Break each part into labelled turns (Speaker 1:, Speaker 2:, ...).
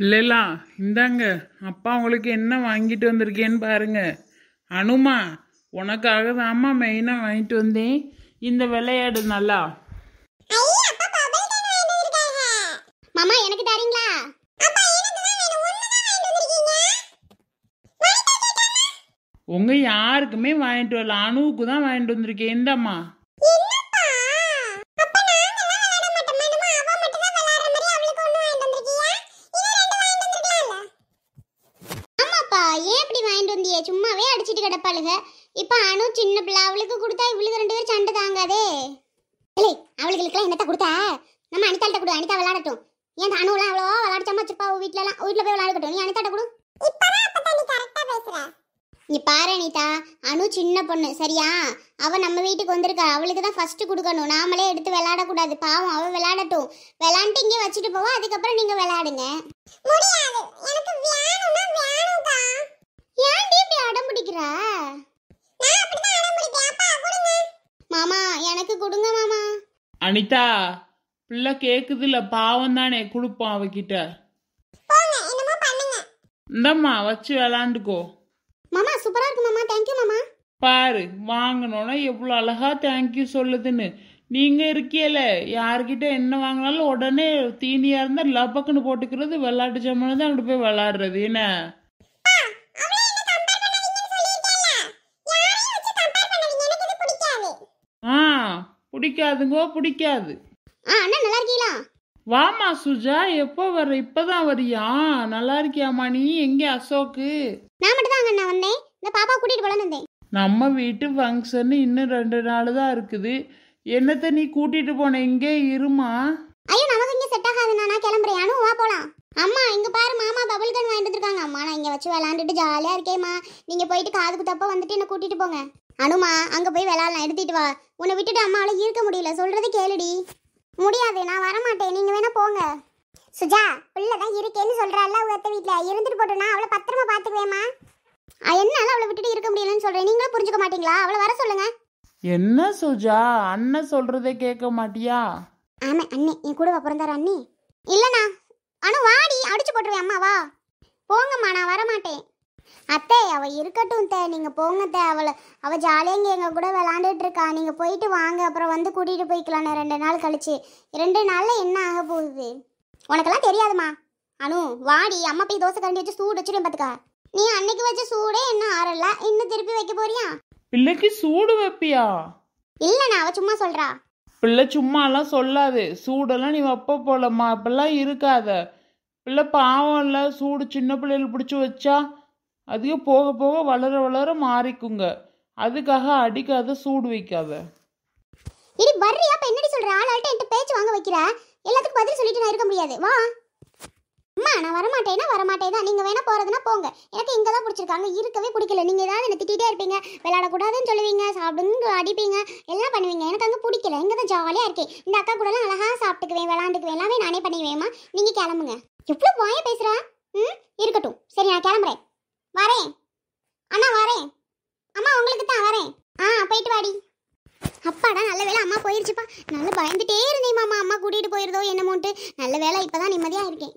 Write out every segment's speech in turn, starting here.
Speaker 1: பிள்ளைலா இந்தாங்க அப்பா உங்களுக்கு என்ன வாங்கிட்டு வந்திருக்கேன்னு பாருங்க அனுமா உனக்காக அம்மா மெயினாக வாங்கிட்டு வந்தேன் இந்த விளையாடு நல்லா உங்க யாருக்குமே வாங்கிட்டு வரல அணுவுக்கு தான் வாங்கிட்டு வந்திருக்கேன் அம்மா
Speaker 2: ஏன் இப்படி வாங்கிட்டு வந்தியே சும்மாவே அடிச்சிட்டு கிடப்பாளுங்க இப்போ அணு சின்ன பிள்ளை அவளுக்கு கொடுத்தா இவளுக்கு ரெண்டு பேரும் சண்டை தாங்காதே இல்லை அவளுகளுக்குலாம் என்னத்த கொடுத்தா நம்ம அனிதாட்ட கொடு அனிதா விளாடட்டும் ஏன் அணுலாம் அவ்வளோவா விளாடிச்சாமா வச்சுப்பா வீட்டிலலாம் வீட்டில் போய் விளாடட்டும் நீ அனிதாட்ட கொடு இப்பதான் கரெக்டாக பேசுற நீ பாரு அனிதா அனு சின்ன பொண்ணு சரியா அவள் நம்ம வீட்டுக்கு வந்திருக்கா அவளுக்கு தான் ஃபஸ்ட்டு கொடுக்கணும் நாமளே எடுத்து விளாடக்கூடாது பாவம் அவள் விளையாடட்டும் விளையாண்டு இங்கே வச்சுட்டு போவோம் அதுக்கப்புறம் நீங்கள் விளையாடுங்க மாமா எனக்கு கொடுங்க மாமா
Speaker 1: அனிதா பிள்ளை கேக்குதுல பாவம் தானே கொடுப்போம் அவகிட்ட இந்தம்மா வச்சு விளாண்டுக்கோ பாரு வாங்கினோன்னா எவ்வளோ அழகாக தேங்க்யூ சொல்லுதுன்னு நீங்கள் இருக்கியல யார்கிட்ட என்ன வாங்கினாலும் உடனே தீனியாக இருந்தால் லபக்குன்னு போட்டுக்கிறது விளாட்டு ஜாமான் தான் அங்கிட்டு போய் விளாடுறது என்ன ஆ பிடிக்காதுங்கோ பிடிக்காது வாமா சுஜா எப்போ வர இப்பதான் வரியா நல்லா இருக்கியாமா நீ எங்க அசோக்கு நான் மட்டும் தான் அண்ணா வந்தேன் இந்த பாப்பா கூட்டிட்டு போலன்னு நம்ம வீட்டு ஃபங்க்ஷன் இன்னும் ரெண்டு நாள் தான் இருக்குது
Speaker 2: என்னத்தை நீ கூட்டிட்டு போன இங்கே இருமா ஐயோ நமக்கு இங்கே செட் ஆகாது நான் கிளம்புறேன் வா போலாம் அம்மா இங்க பாரு மாமா பபுள் கன் வாங்கிட்டு இருக்காங்க அம்மா நான் இங்க வச்சு விளையாண்டுட்டு ஜாலியா இருக்கேம்மா நீங்க போயிட்டு காது குத்தப்ப வந்துட்டு என்ன கூட்டிட்டு போங்க அனுமா அங்க போய் விளையாடலாம் எடுத்துட்டு வா உன்னை விட்டுட்டு அம்மாவால இருக்க முடியல சொல்றது கேளுடி முடியாது நான் வரமாட்டேன் நீங்க வேணா போங்க சுஜா பிள்ளை தான் இருக்கேன்னு சொல்றாள் உங்க வீட்டுல இருந்துட்டு போட்டோம்னா அவளை பத்திரமா பாத்துக்குவேம்மா என்னால அவளை விட்டுட்டு இருக்க முடியலன்னு சொல்றேன் நீங்களும் புரிஞ்சுக்க மாட்டீங்களா அவளை வர சொல்லுங்க என்ன சுஜா அண்ணன் சொல்றதே கேட்க மாட்டியா ஆமா அண்ணே என் கூட பிறந்தாரு அண்ணே இல்லண்ணா அனு வாடி அடிச்சு போட்டுருவேன் அம்மாவா போங்கம்மா நான் வரமாட்டேன் அத்தே அவ இருக்கட்டும் தே நீங்க போங்க தே அவளை அவ ஜாலியாக எங்க கூட விளாண்டுட்டு இருக்கா நீங்க போயிட்டு வாங்க அப்புறம் வந்து கூட்டிட்டு போய்க்கலாம் ரெண்டு நாள் கழிச்சு ரெண்டு நாள்ல என்ன ஆக போகுது உனக்கெல்லாம் தெரியாதுமா அனு வாடி அம்மா போய் தோசை கரண்டி வச்சு சூடு வச்சிருவேன் பாத்துக்கா நீ அன்னைக்கு வச்ச சூடே இன்னும் ஆறல இன்னும் திருப்பி வைக்க போறியா
Speaker 1: பிள்ளைக்கு சூடு வைப்பியா
Speaker 2: இல்ல நான் அவ சும்மா சொல்றா
Speaker 1: பிள்ளை சும்மாலாம் சொல்லாது சூடெல்லாம் நீ வைப்ப போலமா அப்பெல்லாம் இருக்காத பிள்ளை பாவம் இல்லை சூடு சின்ன பிள்ளைகள் பிடிச்சி வச்சா அதிகம் போக போக வளர வளர மாறிக்குங்க அதுக்காக அடிக்காத சூடு வைக்காத
Speaker 2: இடி பர்றியா அப்ப என்னடி சொல்ற ஆளாட்ட என்கிட்ட பேச்சு வாங்க வைக்கிற எல்லாத்துக்கும் பதில் சொல்லிட்டு நான் இருக்க முடியாது வா அம்மா நான் வரமாட்டேன்னா வர தான் நீங்கள் வேணால் போகிறதுன்னா போங்க எனக்கு இங்கே தான் பிடிச்சிருக்காங்க இருக்கவே பிடிக்கல நீங்கள் ஏதாவது என்ன திட்டிகிட்டே இருப்பீங்க விளையாடக்கூடாதுன்னு சொல்லுவீங்க சாப்பிடுன்னு அடிப்பீங்க எல்லாம் பண்ணுவீங்க எனக்கு அங்கே பிடிக்கல இங்கே தான் ஜாலியாக இருக்கேன் இந்த அக்கா கூடலாம் அழகாக சாப்பிட்டுக்குவேன் விளாண்டுக்குவேன் எல்லாமே நானே பண்ணிடுவேம்மா நீங்கள் கிளம்புங்க எவ்வளோ வாய பேசுகிறா ம் இருக்கட்டும் சரி நான் கிளம்புறேன் வரேன் அண்ணா வரேன் அம்மா உங்களுக்கு தான் வரேன் ஆ போயிட்டு வாடி அப்பாடா நல்ல வேலை அம்மா போயிருச்சுப்பா நல்லா பயந்துட்டே இருந்தேன் மாமா அம்மா கூட்டிகிட்டு போயிருதோ என்னமோன்ட்டு நல்ல வேலை இப்போ தான் நிம்மதியாக இருக்கேன்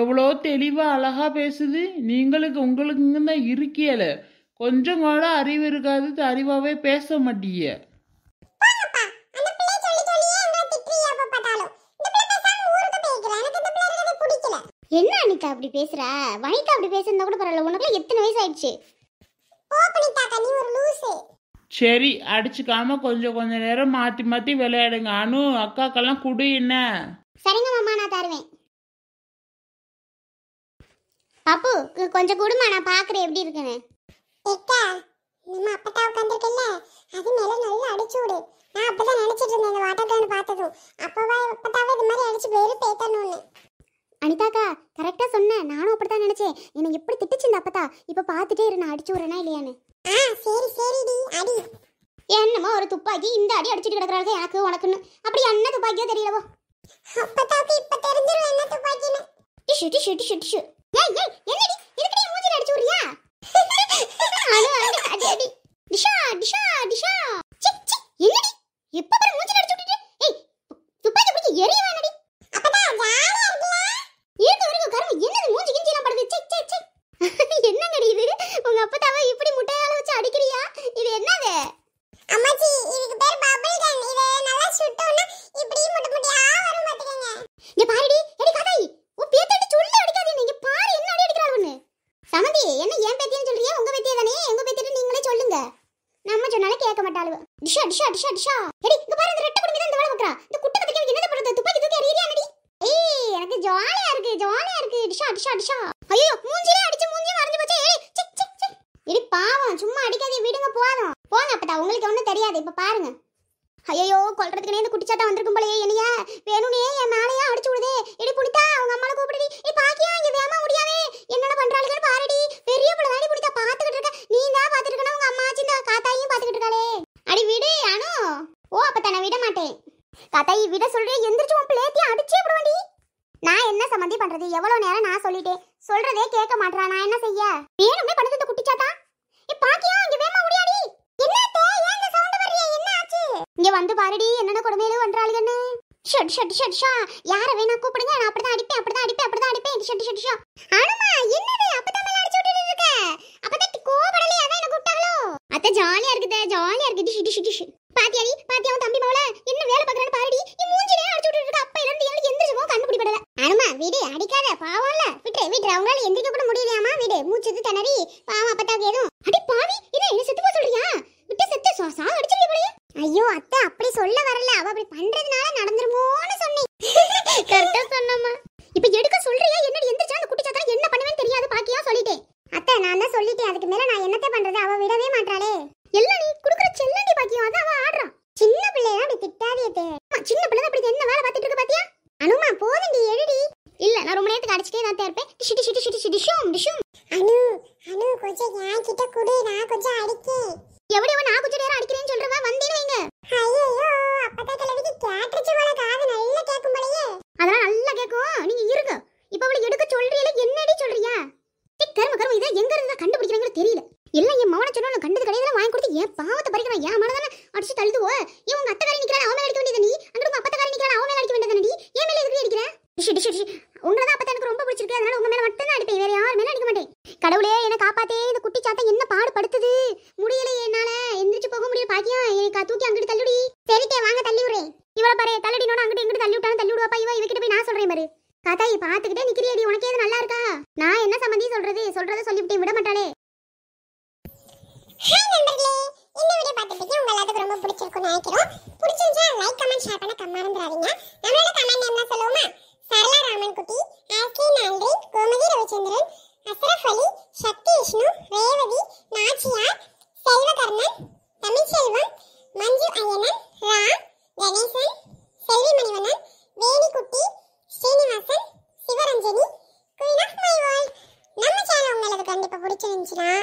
Speaker 1: எவ்வளோ தெளிவாக அழகாக பேசுது நீங்களுக்கு உங்களுக்குங்க தான் இருக்கியல கொஞ்சம் கூட அறிவு இருக்காது அறிவாகவே பேச மாட்டிய
Speaker 2: என்ன அனிதா அப்படி பேசுற வனிதா அப்படி பேசுறதா கூட பரவாயில்ல உனக்குலாம் எத்தனை வயசு ஆயிடுச்சு
Speaker 1: சரி அடிச்சுக்காம கொஞ்சம் கொஞ்சம் நேரம் மாத்தி மாத்தி விளையாடுங்க அனு அக்காக்கெல்லாம் குடு என்ன
Speaker 2: சரிங்க மாமா நான் தருவேன் பாப்பு கொஞ்சம் கொடுமா நான் பார்க்குறேன் எப்படி இருக்குன்னு ஏக்கா நம்ம அப்பட்டா உட்காந்துருக்கல அது மேல நல்லா அடிச்சு விடு நான் அப்பதான் நினைச்சிட்டு இருந்தேன் இந்த வாட்டர் கேன் பார்த்ததும் அப்பவா அப்பட்டாவே இது மாதிரி அடிச்சு வெறுப்பு ஏத்தணும்னு அனிதாக்கா கரெக்டா சொன்னேன் நானும் அப்படித்தான் நினைச்சேன் என்னை எப்படி திட்டுச்சு இந்த அப்பத்தா இப்ப பாத்துட்டே இரு நான் அடிச்சு விடுறேனா இல்லையான்னு ஆ சரி சரிடி அடி என்னமோ ஒரு துப்பாக்கி இந்த அடி அடிச்சிட்டு கிடக்குறாங்க எனக்கு உனக்குன்னு அப்படி என்ன துப்பாக்கியோ தெரியலவோ அப்பத்தாக்கு இப்ப தெரிஞ்சிரும் என்ன துப்பாக்கின்னு டிஷ்யூ டிஷ்யூ டிஷ்யூ டிஷ்யூ ஏய் ஏய் அடிச்சு விடுறியா அட அட அடி அடி டிஷா டிஷா டிஷா சி சி என்னடி அடிச்சு விட்டுட்டு ஏய் துப்பாக்கி பிடிச்சி எறிய வேணடி அப்பதான் ஜாலியா இருக்கியா மூஞ்சி கிஞ்சி எல்லாம் படுது சி சி சி என்னங்கடி இது உங்க அப்பா இப்படி முட்டையால வச்சு அடிக்கிறியா இது என்னது டிஷா டிஷா டிஷா டிஷா எடி இங்க பாரு இந்த ரெட்டை இந்த வேலை பார்க்கறா இந்த குட்டை பண்றது துப்பாக்கி தூக்கி நடி ஏய் எனக்கு ஜாலியா இருக்கு ஜாலியா இருக்கு டிஷா டிஷா டிஷா ஐயோ மூஞ்சிலே அடிச்சு மூஞ்சி மறந்து போச்சே ஏடி எடி பாவம் சும்மா அடிக்காதே விடுங்க போலாம் போங்க அப்பதா உங்களுக்கு ஒண்ணும் தெரியாது இப்ப பாருங்க ஐயோ கொல்றதுக்குனே இந்த குட்டிச்சாட்டா வந்திருக்கும் போலயே என்னையா வேணும்னே என் மேலையா அடிச்சு விடுதே எடி குடித்தா அவங்க அம்மாவை கூப்பிடுடி ஏ பாக்கியா கதை விட சொல்றே எந்திரிச்சு உன் பிளேத்தையும் அடிச்சே போடுவண்டி நான் என்ன சம்மந்தி பண்றது எவ்வளவு நேரம் நான் சொல்லிட்டேன் சொல்றதே கேட்க மாட்டறா நான் என்ன செய்ய வேணுமே பண்ணுது இந்த குட்டிச்சாத்தா பாக்கியா இங்க வேமா ஓடியாடி என்னது சவுண்ட் என்ன ஆச்சு இங்க வந்து பாருடி என்னென்ன கொடுமையில பண்றாளுன்னு ஷட் ஷட் ஷட் ஷா யார வேணா கூப்பிடுங்க நான் அப்படி அப்படிதான் அடிப்பேன் அப்படிதான் அடிப்பேன் தான் அடிப்பேன் ஷட் ஷட் ஷா அனுமா என்னது அப்ப தான் மேல அடிச்சு விட்டுட்டு இருக்க அப்ப அப்பதான் கோபடலையா அதான் என்ன கூப்பிட்டாங்களோ அத்த ஜாலியா இருக்குதே ஜாலியா இருக்குது ஷிட்டி ஷிட்டி பாத்தியாடி பாத்தியா தம்பி மவளே என்ன வேலை பாக்குறானே பாவம்ல விட்டு விட்டு அவங்களால எந்திரிக்க கூட முடியலையாமா விடு மூச்சு திணறி பாவம் அப்பத்தாக்கு எதுவும் அடி பாவி என்ன என்ன செத்து போக சொல்றியா விட்டு செத்து சா அடிச்சிருக்க போலயே ஐயோ அத்தை அப்படி சொல்ல வரல அவ அப்படி பண்றதுனால நடந்துருமோன்னு சொன்னேன் கரெக்டா சொன்னம்மா இப்போ எடுக்க பாக்கியம் எனக்கா தூக்கி அங்கிட்டு தள்ளுடி சரிக்கே வாங்க தள்ளி விடுறேன் இவளை பாரு தள்ளுடினோட அங்கிட்டு இங்கிட்டு தள்ளி விட்டாலும் தள்ளி விடுவாப்பா இவ இவகிட்ட போய் நான் சொல்றேன் பாரு காத்தாயி பாத்துக்கிட்டே நிக்கிறியடி உனக்கு எது நல்லா இருக்கா நான் என்ன சம்மந்தி சொல்றது சொல்றத சொல்லிவிட்டு விட மாட்டாளே ஹாய் நண்பர்களே இந்த வீடியோ பார்த்துட்டு உங்களுக்கு ரொம்ப பிடிச்சிருக்கும்னு நினைக்கிறோம் பிடிச்சிருந்தா லைக் கமெண்ட் ஷேர் பண்ண மறந்துடாதீங்க நம்மளோட கமெண்ட் என்ன சொல்லுவோமா சரளா ராமன் குட்டி ஆர்கே நன்றி Gomathi Ravichandran Ashraf Ali Sakthi Vishnu Revathi Nachiyar Selvakarnan Tamilselvan Manju Ayyanan Ram Ganesan Selvi Manivannan Venikutty Srinivasan Sivaranjani queen of my world நம்ம சேனல் உங்களுக்கு கண்டிப்பாக பிடிச்சிருந்துச்சுன்னா